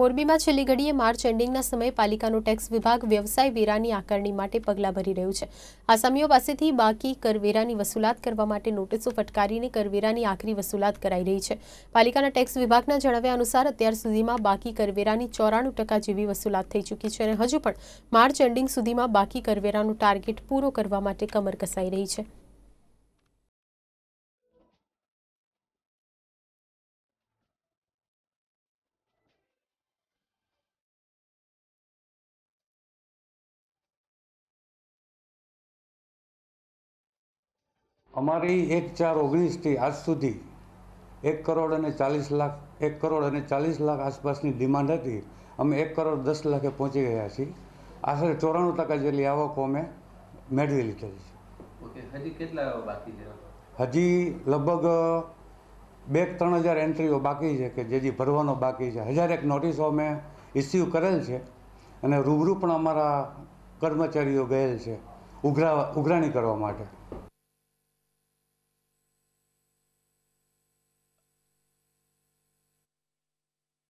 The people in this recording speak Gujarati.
મોરબીમાં છેલ્લી ઘડીએ માર્ચ એન્ડિંગના સમયે પાલિકાનો ટેક્સ વિભાગ વ્યવસાય વેરાની આકારણી માટે પગલાં ભરી રહ્યું છે આસામીઓ પાસેથી બાકી કરવેરાની વસૂલાત કરવા માટે નોટિસો ફટકારીને કરવેરાની આખરી વસૂલાત કરાઈ રહી છે પાલિકાના ટેક્સ વિભાગના જણાવ્યા અનુસાર અત્યાર સુધીમાં બાકી કરવેરાની ચોરાણું ટકા જેવી વસૂલાત થઈ ચૂકી છે અને હજુ પણ માર્ચ એન્ડિંગ સુધીમાં બાકી કરવેરાનું ટાર્ગેટ પૂરો કરવા માટે કમર કસાઈ રહી છે અમારી એક ચાર ઓગણીસથી આજ સુધી એક કરોડ અને ચાલીસ લાખ એક કરોડ અને ચાલીસ લાખ આસપાસની ડિમાન્ડ હતી અમે એક કરોડ દસ લાખે પહોંચી ગયા છીએ આશરે ચોરાણું ટકા જેટલી આવકો અમે મેળવી લીધેલી છે હજી કેટલા બાકી હજી લગભગ બે ત્રણ હજાર એન્ટ્રીઓ બાકી છે કે જે ભરવાનો બાકી છે હજાર એક નોટિસો અમે ઇસ્યુ કરેલ છે અને રૂબરૂ પણ અમારા કર્મચારીઓ ગયેલ છે ઉઘરા ઉઘરાણી કરવા માટે